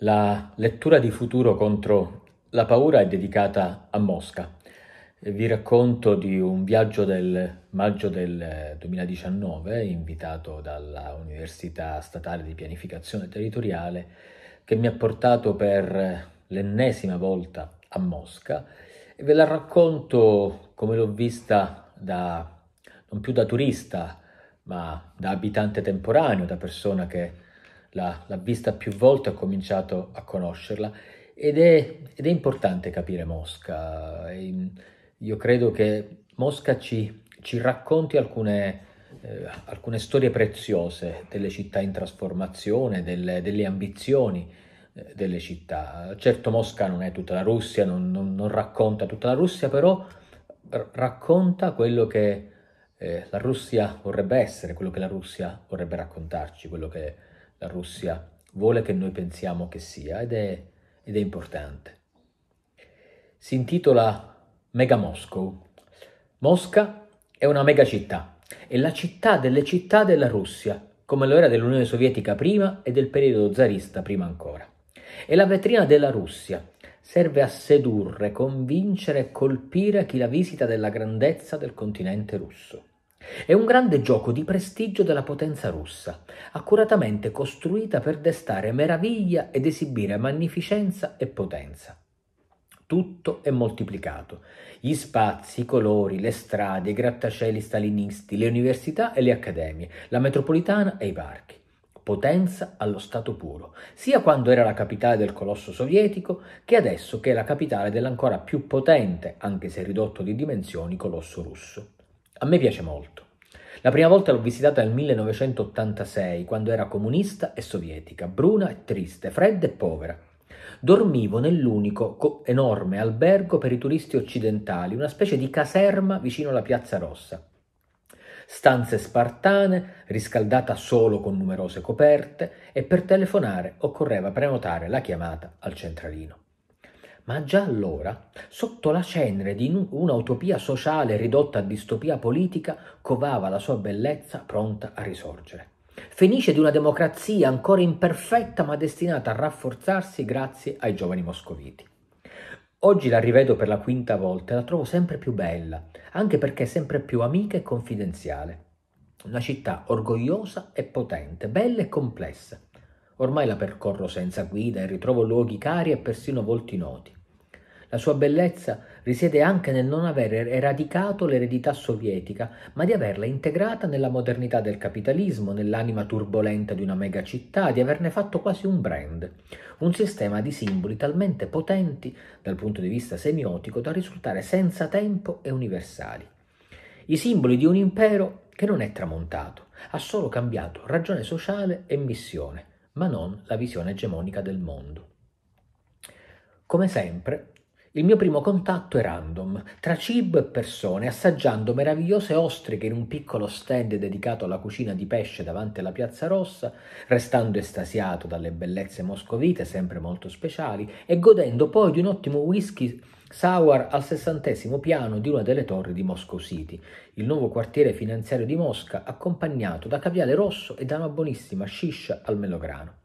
La lettura di futuro contro la paura è dedicata a Mosca. Vi racconto di un viaggio del maggio del 2019 invitato dalla Università Statale di Pianificazione Territoriale che mi ha portato per l'ennesima volta a Mosca e ve la racconto come l'ho vista da, non più da turista ma da abitante temporaneo, da persona che l'ha, l'ha vista più volte, ha cominciato a conoscerla ed è, ed è importante capire Mosca. io credo che Mosca ci, ci racconti alcune, eh, alcune, storie preziose delle città in trasformazione, delle, delle ambizioni eh, delle città. Certo Mosca non è tutta la Russia, non, non, non racconta tutta la Russia, però r- racconta quello che eh, la Russia vorrebbe essere, quello che la Russia vorrebbe raccontarci, quello che la Russia vuole che noi pensiamo che sia ed è, ed è importante. Si intitola Mega Moscow. Mosca è una megacittà, è la città delle città della Russia, come lo era dell'Unione Sovietica prima e del periodo zarista prima ancora. È la vetrina della Russia, serve a sedurre, convincere e colpire chi la visita della grandezza del continente russo. È un grande gioco di prestigio della potenza russa, accuratamente costruita per destare meraviglia ed esibire magnificenza e potenza. Tutto è moltiplicato. Gli spazi, i colori, le strade, i grattacieli stalinisti, le università e le accademie, la metropolitana e i parchi. Potenza allo stato puro, sia quando era la capitale del colosso sovietico che adesso che è la capitale dell'ancora più potente, anche se ridotto di dimensioni, colosso russo. A me piace molto. La prima volta l'ho visitata nel 1986, quando era comunista e sovietica, bruna e triste, fredda e povera. Dormivo nell'unico co- enorme albergo per i turisti occidentali, una specie di caserma vicino alla Piazza Rossa. Stanze spartane, riscaldata solo con numerose coperte, e per telefonare occorreva prenotare la chiamata al centralino. Ma già allora, sotto la cenere di un'utopia sociale ridotta a distopia politica, covava la sua bellezza pronta a risorgere. Fenice di una democrazia ancora imperfetta ma destinata a rafforzarsi grazie ai giovani moscoviti. Oggi la rivedo per la quinta volta e la trovo sempre più bella, anche perché è sempre più amica e confidenziale. Una città orgogliosa e potente, bella e complessa. Ormai la percorro senza guida e ritrovo luoghi cari e persino volti noti. La sua bellezza risiede anche nel non aver er-, eradicato l'eredità sovietica, ma di averla integrata nella modernità del capitalismo, nell'anima turbolenta di una megacittà, di averne fatto quasi un brand, un sistema di simboli talmente potenti dal punto di vista semiotico da risultare senza tempo e universali. I simboli di un impero che non è tramontato, ha solo cambiato ragione sociale e missione, ma non la visione egemonica del mondo. Come sempre, il mio primo contatto è random, tra cibo e persone, assaggiando meravigliose ostriche in un piccolo stand dedicato alla cucina di pesce davanti alla Piazza Rossa, restando estasiato dalle bellezze moscovite, sempre molto speciali, e godendo poi di un ottimo whisky sour al sessantesimo piano di una delle torri di Moscow City, il nuovo quartiere finanziario di Mosca, accompagnato da caviale rosso e da una buonissima sciscia al melograno,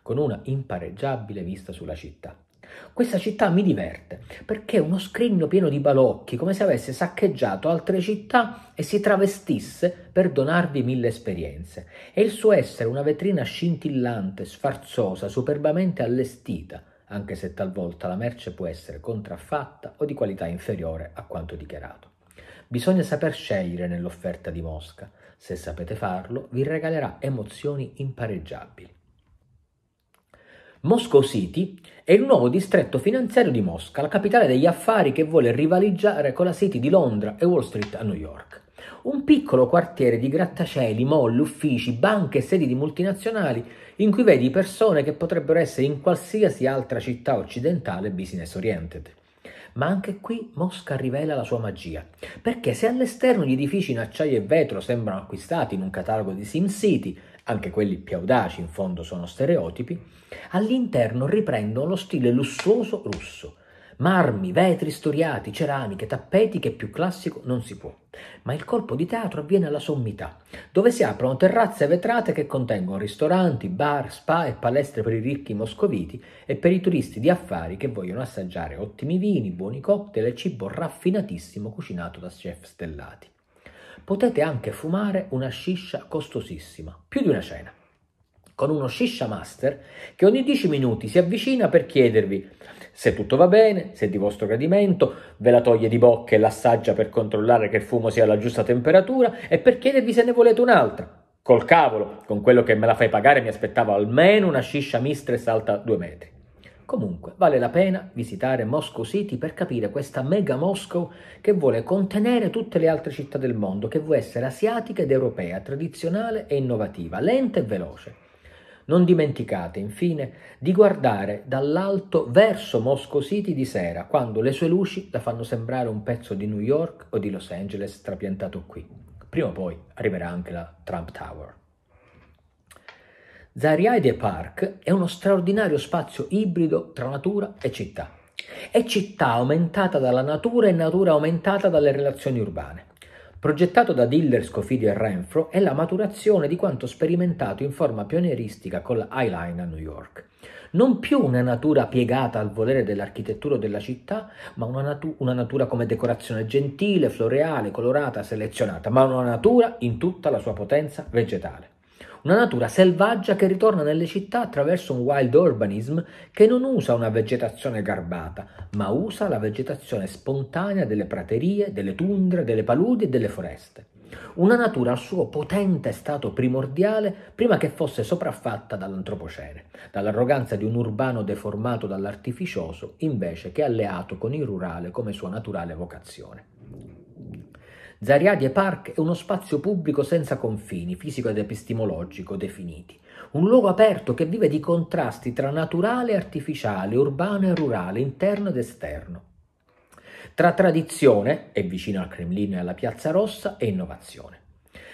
con una impareggiabile vista sulla città. Questa città mi diverte perché è uno scrigno pieno di balocchi, come se avesse saccheggiato altre città e si travestisse per donarvi mille esperienze. E il suo essere una vetrina scintillante, sfarzosa, superbamente allestita, anche se talvolta la merce può essere contraffatta o di qualità inferiore a quanto dichiarato. Bisogna saper scegliere nell'offerta di Mosca. Se sapete farlo, vi regalerà emozioni impareggiabili. Moscow City è il nuovo distretto finanziario di Mosca, la capitale degli affari che vuole rivaleggiare con la City di Londra e Wall Street a New York. Un piccolo quartiere di grattacieli, moll, uffici, banche e sedi di multinazionali in cui vedi persone che potrebbero essere in qualsiasi altra città occidentale business oriented. Ma anche qui Mosca rivela la sua magia, perché se all'esterno gli edifici in acciaio e vetro sembrano acquistati in un catalogo di SimCity, anche quelli più audaci in fondo sono stereotipi, all'interno riprendono lo stile lussuoso russo. Marmi, vetri storiati, ceramiche, tappeti che più classico non si può. Ma il colpo di teatro avviene alla sommità, dove si aprono terrazze vetrate che contengono ristoranti, bar, spa e palestre per i ricchi moscoviti e per i turisti di affari che vogliono assaggiare ottimi vini, buoni cocktail e cibo raffinatissimo cucinato da chef stellati potete anche fumare una sciscia costosissima, più di una cena, con uno sciscia master che ogni 10 minuti si avvicina per chiedervi se tutto va bene, se è di vostro gradimento, ve la toglie di bocca e l'assaggia per controllare che il fumo sia alla giusta temperatura e per chiedervi se ne volete un'altra. Col cavolo, con quello che me la fai pagare mi aspettavo almeno una shisha mistress alta due metri. Comunque, vale la pena visitare Moscow City per capire questa mega Moscow che vuole contenere tutte le altre città del mondo, che vuole essere asiatica ed europea, tradizionale e innovativa, lenta e veloce. Non dimenticate, infine, di guardare dall'alto verso Moscow City di sera, quando le sue luci la fanno sembrare un pezzo di New York o di Los Angeles trapiantato qui. Prima o poi arriverà anche la Trump Tower. Zariaide Park è uno straordinario spazio ibrido tra natura e città. È città aumentata dalla natura e natura aumentata dalle relazioni urbane. Progettato da Diller, Scofidio e Renfro, è la maturazione di quanto sperimentato in forma pionieristica con la High a New York. Non più una natura piegata al volere dell'architettura della città, ma una, natu- una natura come decorazione gentile, floreale, colorata, selezionata, ma una natura in tutta la sua potenza vegetale una natura selvaggia che ritorna nelle città attraverso un wild urbanism che non usa una vegetazione garbata, ma usa la vegetazione spontanea delle praterie, delle tundre, delle paludi e delle foreste. Una natura al suo potente stato primordiale prima che fosse sopraffatta dall'antropocene, dall'arroganza di un urbano deformato dall'artificioso invece che alleato con il rurale come sua naturale vocazione. Zariadie Park è uno spazio pubblico senza confini, fisico ed epistemologico definiti, un luogo aperto che vive di contrasti tra naturale e artificiale, urbano e rurale, interno ed esterno, tra tradizione, è vicino al Cremlino e alla Piazza Rossa, e innovazione.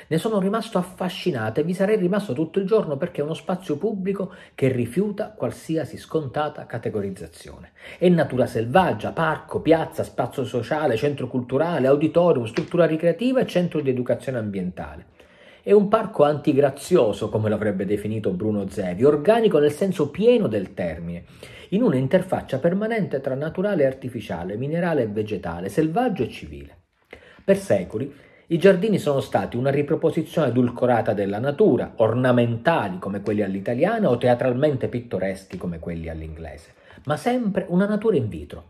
Ne sono rimasto affascinata e vi sarei rimasto tutto il giorno perché è uno spazio pubblico che rifiuta qualsiasi scontata categorizzazione. È natura selvaggia, parco, piazza, spazio sociale, centro culturale, auditorium, struttura ricreativa e centro di educazione ambientale. È un parco antigrazioso, come l'avrebbe definito Bruno Zevi, organico nel senso pieno del termine, in una interfaccia permanente tra naturale e artificiale, minerale e vegetale, selvaggio e civile. Per secoli i giardini sono stati una riproposizione edulcorata della natura, ornamentali come quelli all'italiana o teatralmente pittoreschi come quelli all'inglese, ma sempre una natura in vitro,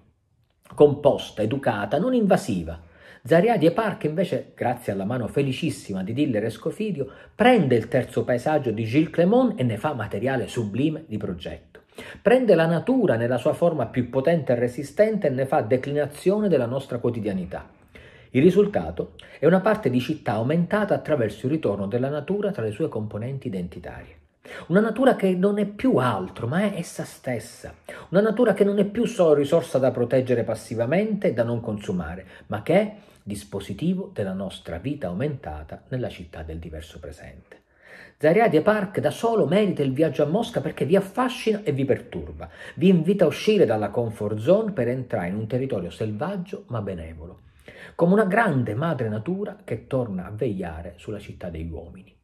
composta, educata, non invasiva. Zariadi e Park invece, grazie alla mano felicissima di Diller e Scofidio, prende il terzo paesaggio di Gilles Clément e ne fa materiale sublime di progetto. Prende la natura nella sua forma più potente e resistente e ne fa declinazione della nostra quotidianità. Il risultato è una parte di città aumentata attraverso il ritorno della natura tra le sue componenti identitarie. Una natura che non è più altro, ma è essa stessa. Una natura che non è più solo risorsa da proteggere passivamente e da non consumare, ma che è dispositivo della nostra vita aumentata nella città del diverso presente. Zariade Park da solo merita il viaggio a Mosca perché vi affascina e vi perturba, vi invita a uscire dalla comfort zone per entrare in un territorio selvaggio ma benevolo, come una grande madre natura che torna a vegliare sulla città degli uomini.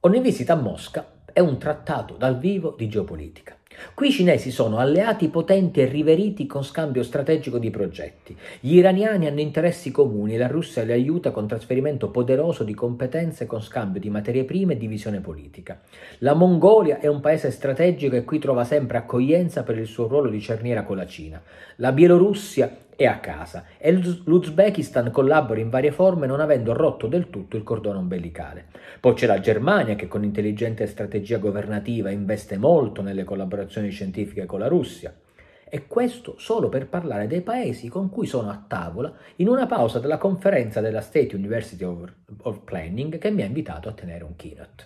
Ogni visita a Mosca è un trattato dal vivo di geopolitica. Qui i cinesi sono alleati potenti e riveriti con scambio strategico di progetti. Gli iraniani hanno interessi comuni e la Russia li aiuta con trasferimento poderoso di competenze con scambio di materie prime e divisione politica. La Mongolia è un paese strategico e qui trova sempre accoglienza per il suo ruolo di cerniera con la Cina. La Bielorussia e a casa e l'Uzbekistan collabora in varie forme non avendo rotto del tutto il cordone ombelicale. Poi c'è la Germania che con intelligente strategia governativa investe molto nelle collaborazioni scientifiche con la Russia. E questo solo per parlare dei paesi con cui sono a tavola in una pausa della conferenza della State University of, of Planning che mi ha invitato a tenere un keynote.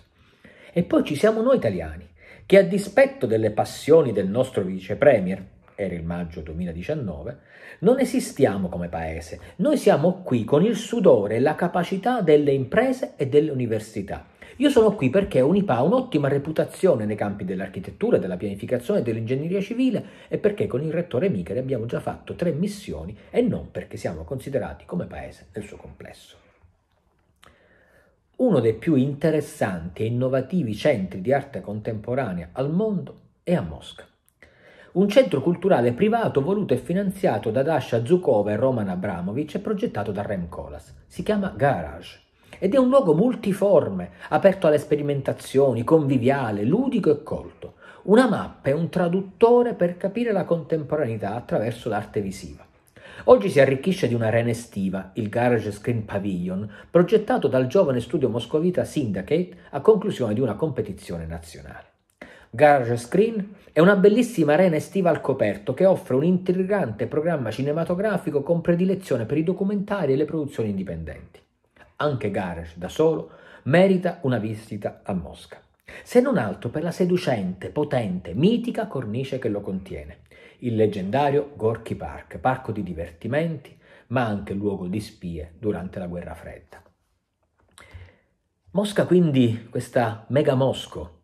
E poi ci siamo noi italiani, che a dispetto delle passioni del nostro vice premier, era il maggio 2019, non esistiamo come paese, noi siamo qui con il sudore e la capacità delle imprese e delle università. Io sono qui perché Unipa ha un'ottima reputazione nei campi dell'architettura, della pianificazione e dell'ingegneria civile e perché con il rettore Michele abbiamo già fatto tre missioni e non perché siamo considerati come paese nel suo complesso. Uno dei più interessanti e innovativi centri di arte contemporanea al mondo è a Mosca un centro culturale privato voluto e finanziato da Dasha Zukova e Roman Abramovic e progettato da Rem Kolas. Si chiama Garage ed è un luogo multiforme, aperto alle sperimentazioni, conviviale, ludico e colto. Una mappa e un traduttore per capire la contemporaneità attraverso l'arte visiva. Oggi si arricchisce di un'arena estiva, il Garage Screen Pavilion, progettato dal giovane studio moscovita Syndicate a conclusione di una competizione nazionale. Garage Screen è una bellissima arena estiva al coperto che offre un intrigante programma cinematografico con predilezione per i documentari e le produzioni indipendenti. Anche Garage, da solo, merita una visita a Mosca, se non altro per la seducente, potente, mitica cornice che lo contiene, il leggendario Gorky Park, parco di divertimenti, ma anche luogo di spie durante la guerra fredda. Mosca quindi, questa mega Mosco,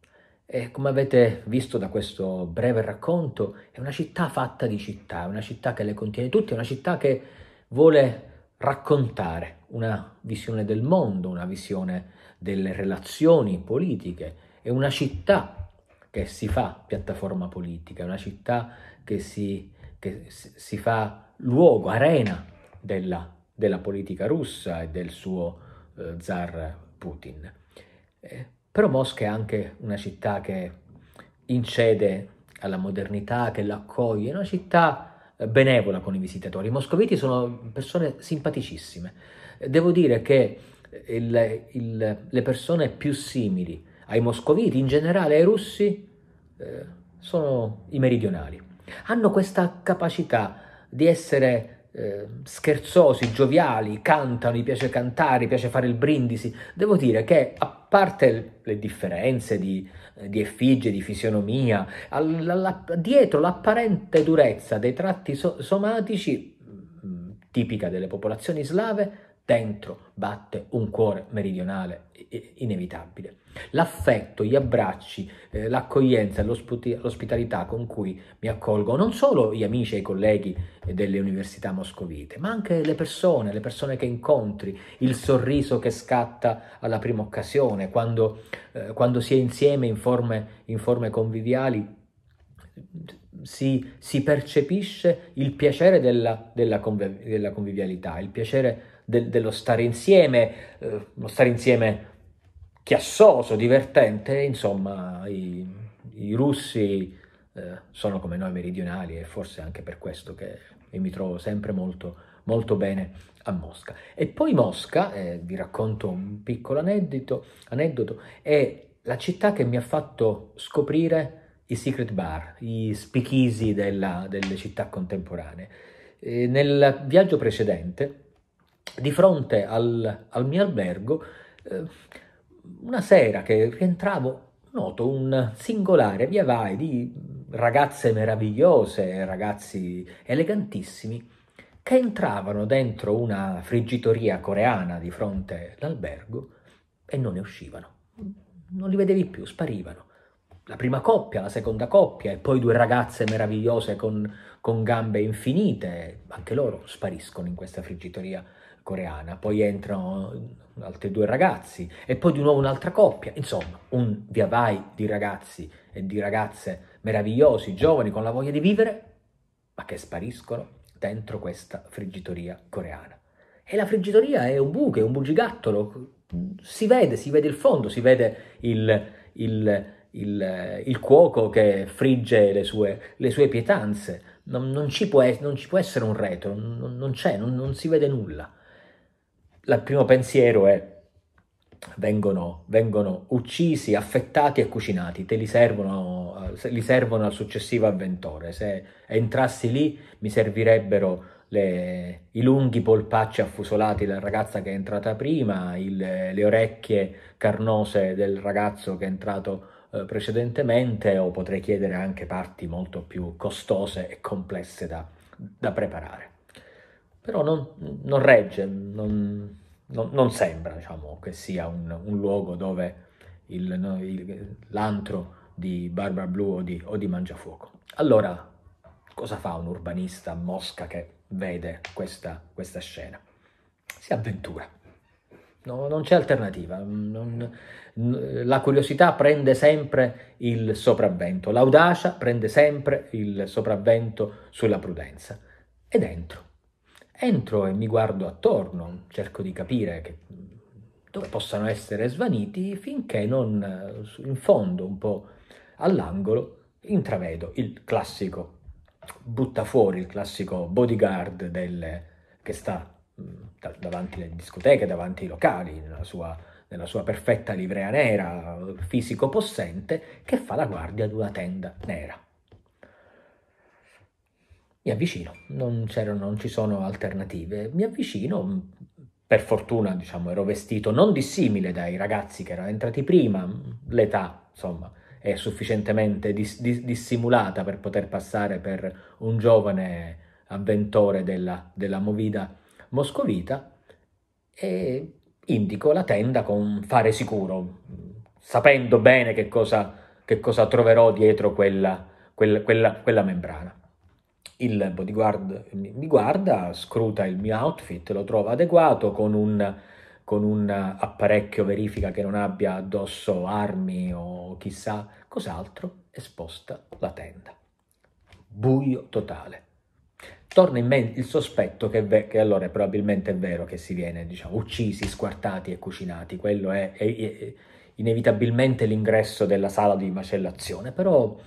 e come avete visto da questo breve racconto, è una città fatta di città, una città che le contiene tutte, una città che vuole raccontare una visione del mondo, una visione delle relazioni politiche, è una città che si fa piattaforma politica, è una città che si, che si fa luogo, arena della, della, politica russa e del suo eh, zar Putin. Eh, però Mosca è anche una città che incede alla modernità, che l'accoglie, è una città eh, benevola con i visitatori. I moscoviti sono persone simpaticissime. Eh, devo dire che eh, il, il, le persone più simili ai moscoviti, in generale ai russi, eh, sono i meridionali. Hanno questa capacità di essere eh, scherzosi, gioviali, cantano, gli piace cantare, gli piace fare il brindisi. Devo dire che, a parte le differenze di, eh, di effigie, di fisionomia, all, all, dietro l'apparente durezza dei tratti so, somatici, mm, mm, tipica delle popolazioni slave, dentro batte un cuore meridionale inevitabile. L'affetto, gli abbracci, eh, l'accoglienza l'ospitalità con cui mi accolgo non solo gli amici e i colleghi delle università moscovite, ma anche le persone, le persone che incontri, il sorriso che scatta alla prima occasione, quando, eh, quando si è insieme in forme, in forme conviviali. Si, si, percepisce il piacere della, della, conviv- della convivialità, il piacere de- dello stare insieme, eh, lo stare insieme chiassoso, divertente, insomma i, i russi eh, sono come noi meridionali e forse anche per questo che io mi trovo sempre molto, molto bene a Mosca. E poi Mosca, eh, vi racconto un piccolo aneddoto, aneddoto, è la città che mi ha fatto scoprire i secret bar, i speakeasy della, delle città contemporanee. Eh, nel viaggio precedente di fronte al, al mio albergo, eh, una sera che rientravo, noto un singolare via vai di ragazze meravigliose, ragazzi elegantissimi, che entravano dentro una friggitoria coreana di fronte all'albergo e non ne uscivano. Non li vedevi più, sparivano. La prima coppia, la seconda coppia e poi due ragazze meravigliose con con gambe infinite, anche loro spariscono in questa friggitoria coreana, poi entrano altri due ragazzi e poi di nuovo un'altra coppia, insomma un via vai di ragazzi e di ragazze meravigliosi, giovani, con la voglia di vivere, ma che spariscono dentro questa friggitoria coreana. E la friggitoria è un buco, è un bugigattolo, si vede, si vede il fondo, si vede il, il, il, il cuoco che frigge le sue, le sue pietanze, non, non, ci può, non, ci può, essere un retro, non, non c'è, non, si vede nulla. Il primo pensiero è vengono, vengono uccisi, affettati e cucinati, te li servono, eh, li servono al successivo avventore. Se entrassi lì mi servirebbero le, i lunghi polpacci affusolati della ragazza che è entrata prima, il, le orecchie carnose del ragazzo che è entrato eh, precedentemente o potrei chiedere anche parti molto più costose e complesse da, da preparare. Però non, non regge, non, non, non sembra diciamo, che sia un, un, luogo dove il, il, l'antro di Barbara Blue o di, o di Mangiafuoco. Allora, cosa fa un urbanista a Mosca che vede questa, questa scena? Si avventura. No, non c'è alternativa. Mm, non, la curiosità prende sempre il sopravvento, l'audacia prende sempre il sopravvento sulla prudenza. Ed entro. Entro e mi guardo attorno, cerco di capire che, mm, dove possano essere svaniti finché non, eh, in fondo, un po' all'angolo, intravedo il classico butta fuori, il classico bodyguard del, che sta davanti alle discoteche, davanti ai locali, nella sua, nella sua perfetta livrea nera, fisico possente, che fa la guardia ad una tenda nera. Mi avvicino, non, non ci sono alternative, mi avvicino, per fortuna diciamo ero vestito non dissimile dai ragazzi che erano entrati prima, l'età insomma è sufficientemente dis- dis- dissimulata per poter passare per un giovane avventore della, della movida moscovita e indico la tenda con fare sicuro, sapendo bene che cosa, che cosa troverò dietro quella, quella, quella, quella membrana. Il bodyguard mi guarda, scruta il mio outfit, lo trova adeguato con un, con un apparecchio verifica che non abbia addosso armi o chissà cos'altro e sposta la tenda. Buio totale torna in mente il sospetto che, che allora è probabilmente è vero che si viene diciamo, uccisi, squartati e cucinati, quello è, è, è inevitabilmente l'ingresso della sala di macellazione, però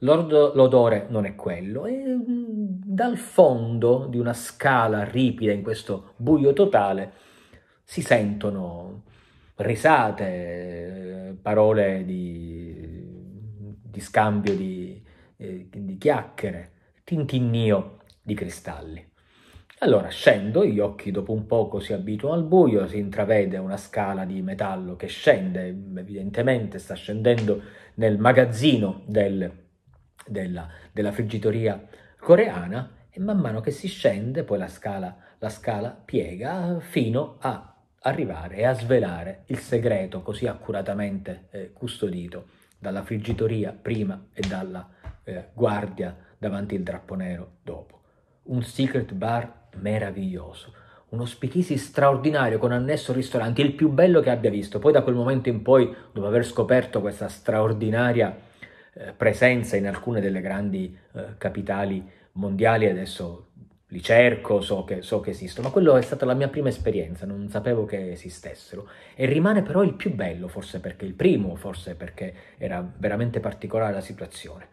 l'odore non è quello e dal fondo di una scala ripida in questo buio totale si sentono risate, eh, parole di, di scambio di, eh, di chiacchiere, tintinnio di cristalli. Allora scendo, gli occhi dopo un poco si abituano al buio, si intravede una scala di metallo che scende, evidentemente sta scendendo nel magazzino del, della, della, friggitoria coreana e man mano che si scende poi la scala, la scala piega fino a arrivare e a svelare il segreto così accuratamente eh, custodito dalla friggitoria prima e dalla eh, guardia davanti il drappo nero dopo un secret bar meraviglioso, uno speakeasy straordinario con annesso ristorante, il più bello che abbia visto. Poi da quel momento in poi, dopo aver scoperto questa straordinaria eh, presenza in alcune delle grandi eh, capitali mondiali, adesso li cerco, so che, so che esistono, ma quello è stata la mia prima esperienza, non sapevo che esistessero. E rimane però il più bello, forse perché il primo, forse perché era veramente particolare la situazione.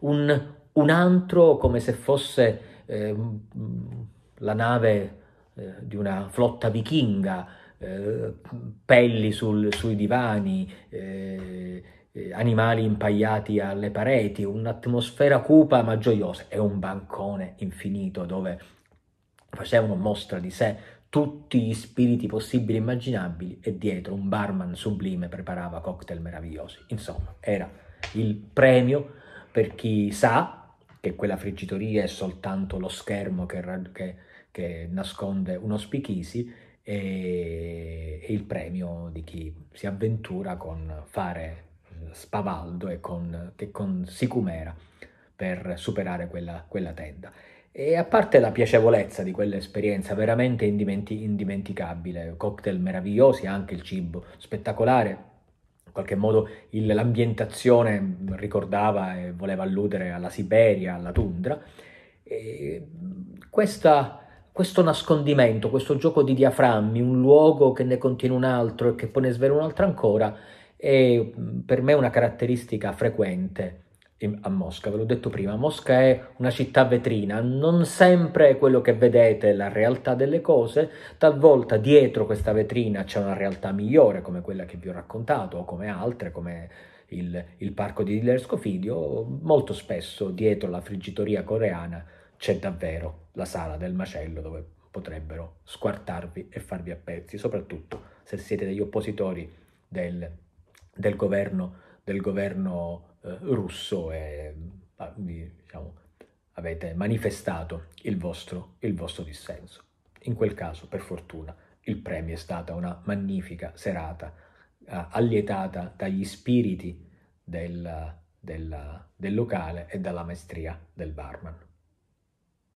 Un, un antro come se fosse eh, mm, la nave eh, di una flotta vichinga, eh, pelli sul, sui divani, animali impagliati alle pareti, un'atmosfera cupa ma gioiosa e un bancone infinito dove facevano mostra di sé tutti gli spiriti possibili e immaginabili e dietro un barman sublime preparava cocktail meravigliosi. Insomma, era il premio per chi sa che quella friggitoria è soltanto lo schermo che, che, che nasconde uno spichisi e, e il premio di chi si avventura con fare eh, spavaldo e con, che con sicumera per superare quella, quella tenda. E a parte la piacevolezza di quell'esperienza, veramente indimenti- indimenticabile, cocktail meravigliosi, anche il cibo spettacolare, qualche modo il, l'ambientazione ricordava e voleva alludere alla Siberia, alla tundra. Questa, questo nascondimento, questo gioco di diaframmi, un luogo che ne contiene un altro e che poi ne svela un altro ancora, è per me una caratteristica frequente a Mosca, ve l'ho detto prima, Mosca è una città vetrina, non sempre è quello che vedete la realtà delle cose, talvolta dietro questa vetrina c'è una realtà migliore come quella che vi ho raccontato o come altre, come il, il parco di Lerscofidio, molto spesso dietro la friggitoria coreana c'è davvero la sala del macello dove potrebbero squartarvi e farvi a pezzi, soprattutto se siete degli oppositori del, del governo, del governo eh, russo e ah, diciamo, avete manifestato il vostro, il vostro dissenso. In quel caso, per fortuna, il premio è stata una magnifica serata eh, allietata dagli spiriti del, del, del locale e dalla maestria del barman.